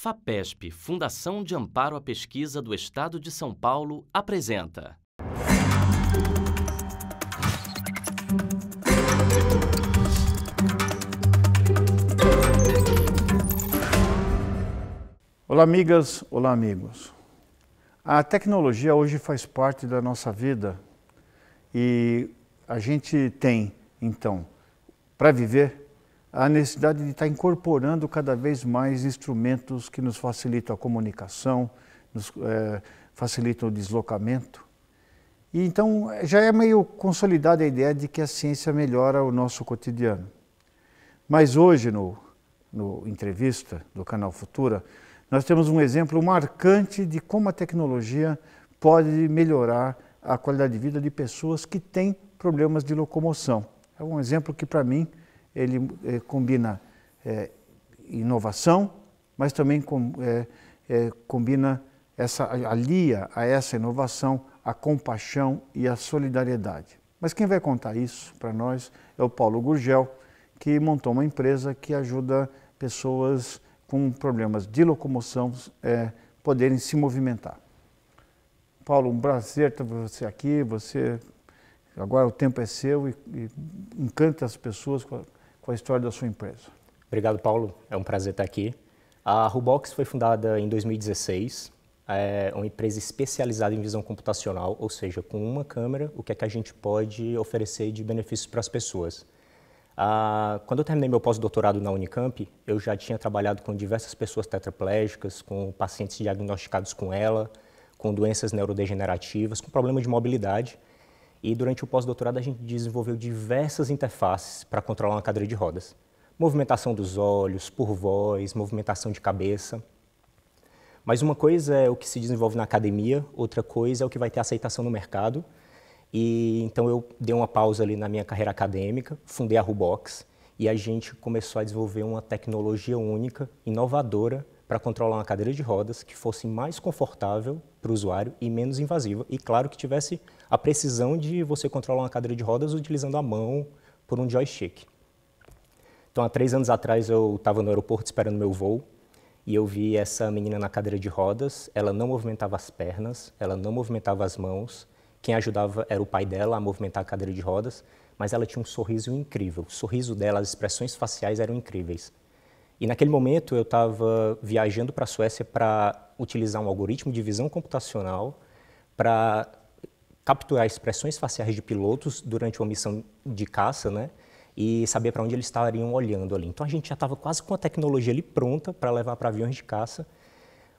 FAPESP, Fundação de Amparo à Pesquisa do Estado de São Paulo, apresenta. Olá, amigas, olá, amigos. A tecnologia hoje faz parte da nossa vida e a gente tem, então, para viver, a necessidade de estar incorporando cada vez mais instrumentos que nos facilitam a comunicação, nos é, facilitam o deslocamento. E então já é meio consolidada a ideia de que a ciência melhora o nosso cotidiano. Mas hoje, no, no entrevista do canal Futura, nós temos um exemplo marcante de como a tecnologia pode melhorar a qualidade de vida de pessoas que têm problemas de locomoção. É um exemplo que, para mim, ele eh, combina eh, inovação, mas também com, eh, combina essa alia a essa inovação a compaixão e a solidariedade. Mas quem vai contar isso para nós é o Paulo Gurgel, que montou uma empresa que ajuda pessoas com problemas de locomoção poderem se movimentar. Paulo, um prazer ter você aqui. Você agora o tempo é seu e, e encanta as pessoas com a, a história da sua empresa. Obrigado, Paulo. É um prazer estar aqui. A Rubox foi fundada em 2016. É uma empresa especializada em visão computacional, ou seja, com uma câmera, o que é que a gente pode oferecer de benefícios para as pessoas. Ah, quando eu terminei meu pós-doutorado na Unicamp, eu já tinha trabalhado com diversas pessoas tetraplégicas, com pacientes diagnosticados com ela, com doenças neurodegenerativas, com problema de mobilidade. E durante o pós-doutorado a gente desenvolveu diversas interfaces para controlar uma cadeira de rodas. Movimentação dos olhos, por voz, movimentação de cabeça. Mas uma coisa é o que se desenvolve na academia, outra coisa é o que vai ter aceitação no mercado. E então eu dei uma pausa ali na minha carreira acadêmica, fundei a Rubox e a gente começou a desenvolver uma tecnologia única, inovadora, para controlar uma cadeira de rodas que fosse mais confortável para o usuário e menos invasiva. E claro que tivesse a precisão de você controlar uma cadeira de rodas utilizando a mão por um joystick. Então, há três anos atrás, eu estava no aeroporto esperando meu voo e eu vi essa menina na cadeira de rodas. Ela não movimentava as pernas, ela não movimentava as mãos. Quem ajudava era o pai dela a movimentar a cadeira de rodas, mas ela tinha um sorriso incrível. O sorriso dela, as expressões faciais eram incríveis. E naquele momento eu estava viajando para a Suécia para utilizar um algoritmo de visão computacional para capturar expressões faciais de pilotos durante uma missão de caça, né? E saber para onde eles estariam olhando ali. Então a gente já estava quase com a tecnologia ali pronta para levar para aviões de caça.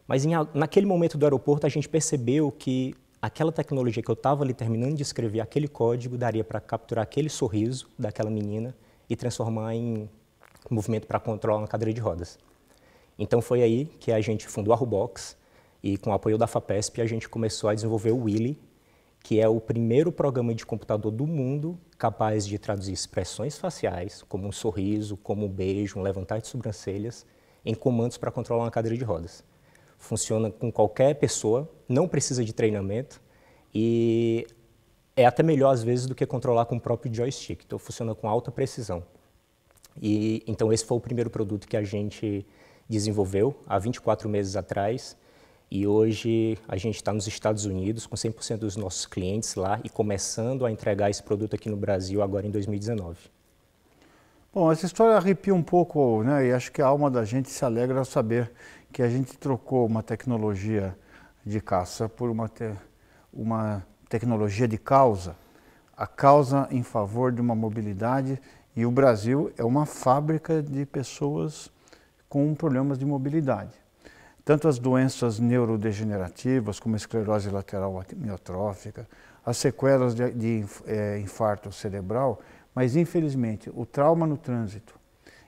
Mas em, naquele momento do aeroporto a gente percebeu que aquela tecnologia que eu estava ali terminando de escrever, aquele código, daria para capturar aquele sorriso daquela menina e transformar em movimento para controlar uma cadeira de rodas. Então foi aí que a gente fundou a Rubox e com o apoio da FAPESP a gente começou a desenvolver o Willy, que é o primeiro programa de computador do mundo capaz de traduzir expressões faciais, como um sorriso, como um beijo, um levantar de sobrancelhas, em comandos para controlar uma cadeira de rodas. Funciona com qualquer pessoa, não precisa de treinamento e é até melhor às vezes do que controlar com o próprio joystick, então funciona com alta precisão. E então esse foi o primeiro produto que a gente desenvolveu há 24 meses atrás. E hoje a gente está nos Estados Unidos com 100% dos nossos clientes lá e começando a entregar esse produto aqui no Brasil agora em 2019. Bom, essa história arrepia um pouco, né? E acho que a alma da gente se alegra ao saber que a gente trocou uma tecnologia de caça por uma, te... uma tecnologia de causa. A causa em favor de uma mobilidade e o Brasil é uma fábrica de pessoas com problemas de mobilidade. Tanto as doenças neurodegenerativas, como a esclerose lateral amiotrófica, as sequelas de, de é, infarto cerebral, mas infelizmente o trauma no trânsito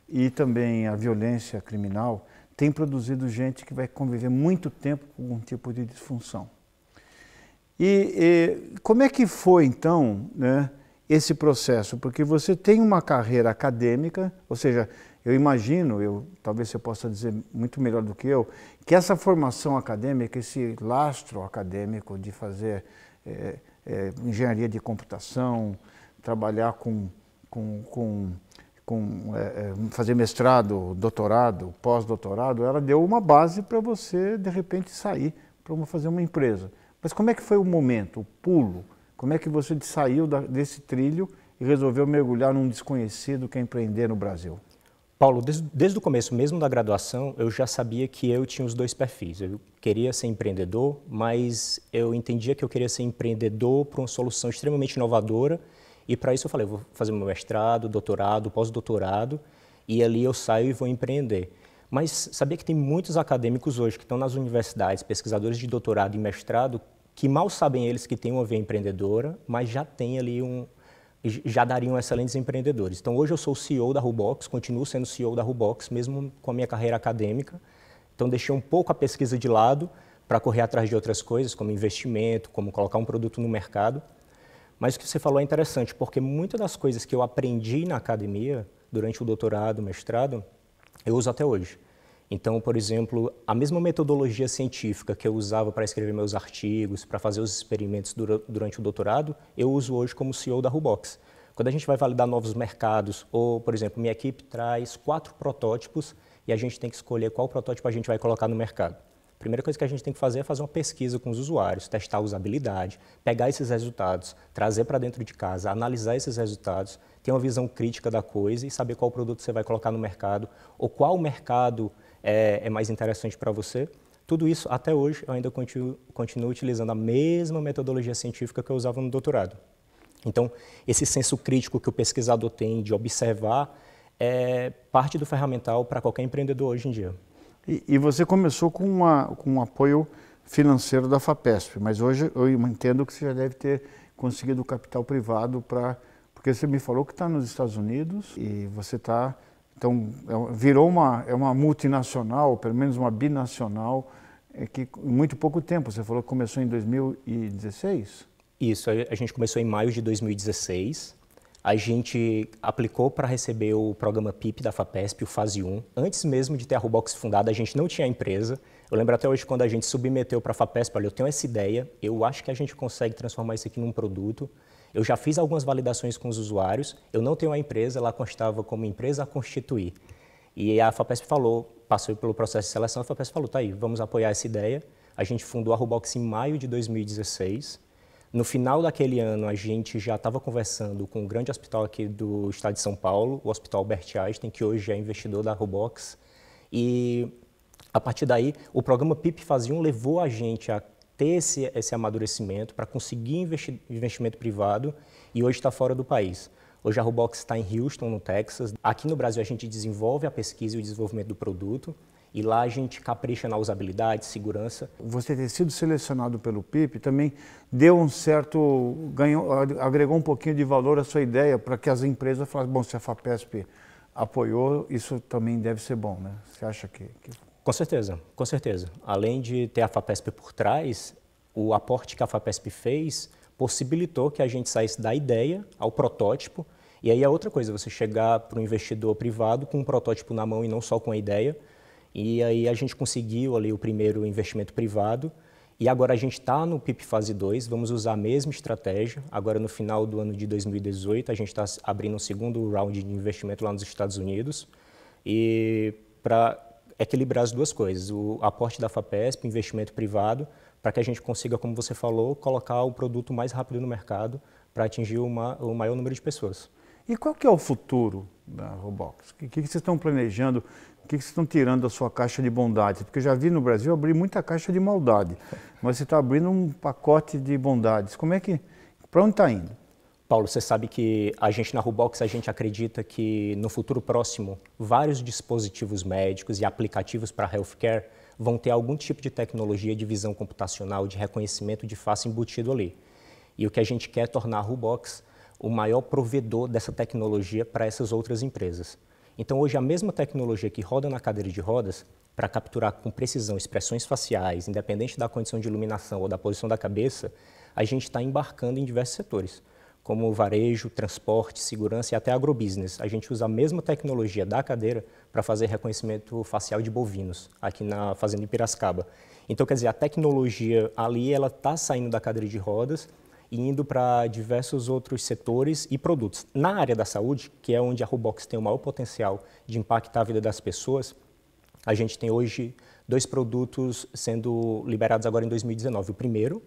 e também a violência criminal tem produzido gente que vai conviver muito tempo com algum tipo de disfunção. E, e como é que foi então, né? esse processo? Porque você tem uma carreira acadêmica, ou seja, eu imagino, eu, talvez você possa dizer muito melhor do que eu, que essa formação acadêmica, esse lastro acadêmico de fazer é, é, engenharia de computação, trabalhar com, com, com, com é, fazer mestrado, doutorado, pós-doutorado, ela deu uma base para você, de repente, sair para fazer uma empresa. Mas como é que foi o momento, o pulo? Como é que você saiu desse trilho e resolveu mergulhar num desconhecido que é empreender no Brasil? Paulo, desde, desde o começo mesmo da graduação, eu já sabia que eu tinha os dois perfis. Eu queria ser empreendedor, mas eu entendia que eu queria ser empreendedor para uma solução extremamente inovadora. E para isso eu falei, vou fazer meu mestrado, doutorado, pós-doutorado, e ali eu saio e vou empreender. Mas sabia que tem muitos acadêmicos hoje que estão nas universidades, pesquisadores de doutorado e mestrado, que mal sabem eles que têm uma veia empreendedora, mas já tem ali um já dariam excelentes empreendedores. Então hoje eu sou o CEO da Rubox, continuo sendo CEO da Rubox mesmo com a minha carreira acadêmica. Então deixei um pouco a pesquisa de lado para correr atrás de outras coisas, como investimento, como colocar um produto no mercado. Mas o que você falou é interessante, porque muitas das coisas que eu aprendi na academia durante o doutorado, mestrado, eu uso até hoje. Então, por exemplo, a mesma metodologia científica que eu usava para escrever meus artigos, para fazer os experimentos durante o doutorado, eu uso hoje como CEO da Rubox. Quando a gente vai validar novos mercados, ou, por exemplo, minha equipe traz quatro protótipos e a gente tem que escolher qual protótipo a gente vai colocar no mercado. A primeira coisa que a gente tem que fazer é fazer uma pesquisa com os usuários, testar a usabilidade, pegar esses resultados, trazer para dentro de casa, analisar esses resultados, ter uma visão crítica da coisa e saber qual produto você vai colocar no mercado ou qual mercado é, é mais interessante para você. Tudo isso, até hoje, eu ainda continuo, continuo utilizando a mesma metodologia científica que eu usava no doutorado. Então, esse senso crítico que o pesquisador tem de observar é parte do ferramental para qualquer empreendedor hoje em dia. E, e você começou com, uma, com um apoio financeiro da FAPESP, mas hoje eu entendo que você já deve ter conseguido capital privado para. Porque você me falou que está nos Estados Unidos e você está então, é virou uma, é uma multinacional, pelo menos uma binacional, é que em muito pouco tempo, você falou que começou em 2016? Isso, a gente começou em maio de 2016. A gente aplicou para receber o programa PIP da FAPESP, o Fase 1. Antes mesmo de ter a Rubox fundada, a gente não tinha empresa. Eu lembro até hoje quando a gente submeteu para a FAPESP, olha, eu tenho essa ideia, eu acho que a gente consegue transformar isso aqui num produto. Eu já fiz algumas validações com os usuários, eu não tenho a empresa, ela constava como empresa a constituir. E a FAPESP falou, passou pelo processo de seleção, a FAPESP falou, tá aí, vamos apoiar essa ideia. A gente fundou a Rubox em maio de 2016. No final daquele ano, a gente já estava conversando com um grande hospital aqui do estado de São Paulo, o Hospital Albert Einstein, que hoje é investidor da Rubox. E a partir daí, o programa PIP Fazia um levou a gente a ter esse, esse amadurecimento para conseguir investi investimento privado e hoje está fora do país. Hoje a Rubox está em Houston, no Texas. Aqui no Brasil a gente desenvolve a pesquisa e o desenvolvimento do produto e lá a gente capricha na usabilidade, segurança. Você ter sido selecionado pelo PIP também deu um certo ganhou, agregou um pouquinho de valor à sua ideia para que as empresas falassem, bom, se a Fapesp apoiou, isso também deve ser bom, né? Você acha que, que... Com certeza, com certeza. Além de ter a FAPESP por trás, o aporte que a FAPESP fez possibilitou que a gente saísse da ideia ao protótipo. E aí é outra coisa, você chegar para um investidor privado com um protótipo na mão e não só com a ideia. E aí a gente conseguiu ali o primeiro investimento privado. E agora a gente está no PIP Fase 2, vamos usar a mesma estratégia. Agora, no final do ano de 2018, a gente está abrindo um segundo round de investimento lá nos Estados Unidos. E para equilibrar as duas coisas, o aporte da FAPESP, investimento privado, para que a gente consiga, como você falou, colocar o produto mais rápido no mercado para atingir uma, o maior número de pessoas. E qual que é o futuro da Robox? O que, que vocês estão planejando? O que, que vocês estão tirando da sua caixa de bondade? Porque eu já vi no Brasil abrir muita caixa de maldade, mas você está abrindo um pacote de bondades. Como é que, para onde está indo? Paulo, você sabe que a gente na Rubox a gente acredita que no futuro próximo vários dispositivos médicos e aplicativos para healthcare vão ter algum tipo de tecnologia de visão computacional, de reconhecimento de face embutido ali. E o que a gente quer é tornar a Rubox o maior provedor dessa tecnologia para essas outras empresas. Então hoje a mesma tecnologia que roda na cadeira de rodas para capturar com precisão expressões faciais, independente da condição de iluminação ou da posição da cabeça, a gente está embarcando em diversos setores como varejo, transporte, segurança e até agrobusiness. A gente usa a mesma tecnologia da cadeira para fazer reconhecimento facial de bovinos aqui na fazenda em Piracicaba. Então, quer dizer, a tecnologia ali ela está saindo da cadeira de rodas e indo para diversos outros setores e produtos. Na área da saúde, que é onde a Rubox tem o maior potencial de impactar a vida das pessoas, a gente tem hoje dois produtos sendo liberados agora em 2019. O primeiro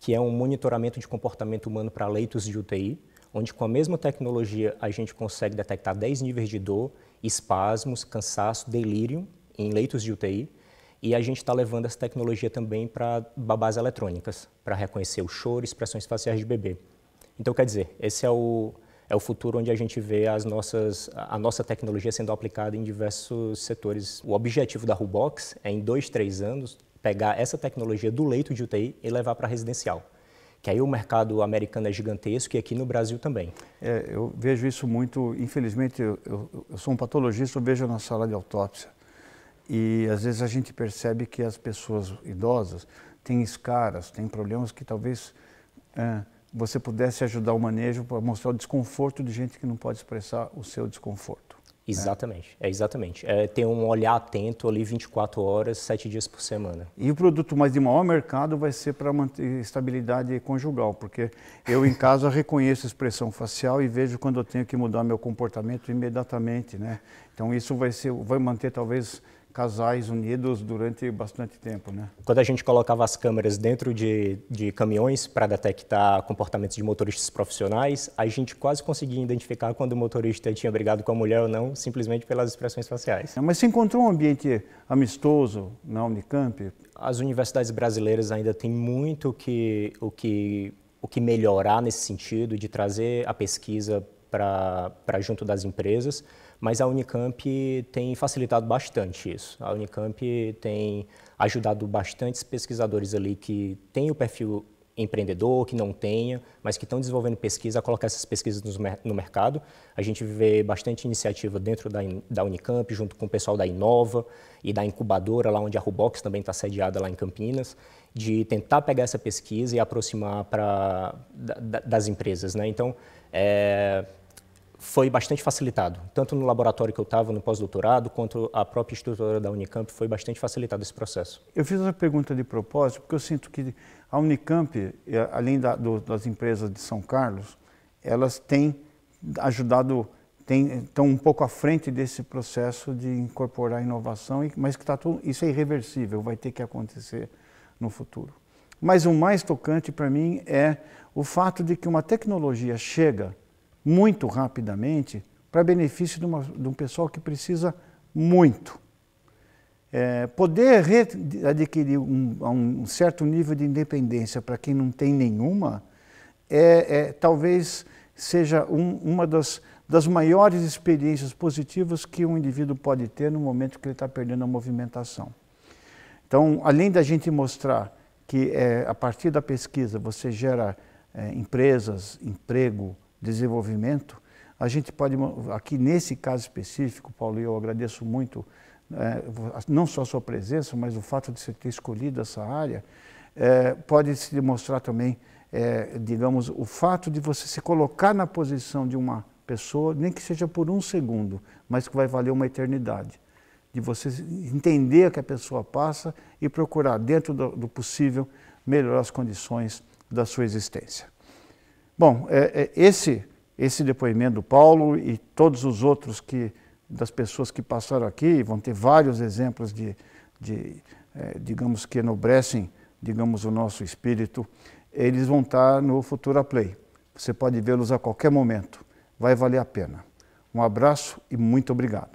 que é um monitoramento de comportamento humano para leitos de UTI, onde com a mesma tecnologia a gente consegue detectar 10 níveis de dor, espasmos, cansaço, delírio em leitos de UTI. E a gente está levando essa tecnologia também para babás eletrônicas, para reconhecer o choro, expressões faciais de bebê. Então, quer dizer, esse é o, é o futuro onde a gente vê as nossas, a nossa tecnologia sendo aplicada em diversos setores. O objetivo da Rubox é, em dois, três anos, pegar essa tecnologia do leito de UTI e levar para residencial. Que aí o mercado americano é gigantesco e aqui no Brasil também. É, eu vejo isso muito, infelizmente, eu, eu, eu sou um patologista, eu vejo na sala de autópsia. E às vezes a gente percebe que as pessoas idosas têm escaras, têm problemas que talvez é, você pudesse ajudar o manejo para mostrar o desconforto de gente que não pode expressar o seu desconforto. Exatamente, é, é exatamente. É ter um olhar atento ali 24 horas, 7 dias por semana. E o produto mais de maior mercado vai ser para manter estabilidade conjugal, porque eu em casa reconheço a expressão facial e vejo quando eu tenho que mudar meu comportamento imediatamente, né? Então isso vai ser vai manter talvez casais unidos durante bastante tempo, né? Quando a gente colocava as câmeras dentro de, de caminhões para detectar comportamentos de motoristas profissionais, a gente quase conseguia identificar quando o motorista tinha brigado com a mulher ou não, simplesmente pelas expressões faciais. É, mas se encontrou um ambiente amistoso na Unicamp? As universidades brasileiras ainda têm muito que, o, que, o que melhorar nesse sentido de trazer a pesquisa para junto das empresas mas a Unicamp tem facilitado bastante isso. A Unicamp tem ajudado bastantes pesquisadores ali que têm o perfil empreendedor, que não tenha, mas que estão desenvolvendo pesquisa, a colocar essas pesquisas no, mercado. A gente vê bastante iniciativa dentro da, da Unicamp, junto com o pessoal da Inova e da incubadora, lá onde a Rubox também está sediada lá em Campinas, de tentar pegar essa pesquisa e aproximar pra, da, das empresas. Né? Então, é, foi bastante facilitado, tanto no laboratório que eu estava no pós-doutorado, quanto a própria estrutura da Unicamp, foi bastante facilitado esse processo. Eu fiz essa pergunta de propósito, porque eu sinto que a Unicamp, além da, do, das empresas de São Carlos, elas têm ajudado, têm, estão um pouco à frente desse processo de incorporar inovação, mas que tá tudo, isso é irreversível, vai ter que acontecer no futuro. Mas o mais tocante para mim é o fato de que uma tecnologia chega muito rapidamente para benefício de, uma, de, um pessoal que precisa muito. É, poder adquirir um, um, certo nível de independência para quem não tem nenhuma é, é talvez seja um, uma das, das maiores experiências positivas que um indivíduo pode ter no momento que ele está perdendo a movimentação. Então, além da gente mostrar que é, a partir da pesquisa você gera é, empresas, emprego, desenvolvimento, a gente pode, aqui nesse caso específico, Paulo, eu agradeço muito é, não só a sua presença, mas o fato de você ter escolhido essa área, é, pode se demonstrar também, é, digamos, o fato de você se colocar na posição de uma pessoa, nem que seja por um segundo, mas que vai valer uma eternidade. De você entender o que a pessoa passa e procurar, dentro do, do possível, melhorar as condições da sua existência. Bom, é, é, esse, esse depoimento do Paulo e todos os outros que, das pessoas que passaram aqui, vão ter vários exemplos de, de é, digamos que enobrecem, digamos, o nosso espírito, eles vão estar no Futura Play. Você pode vê-los a qualquer momento. Vai valer a pena. Um abraço e muito obrigado.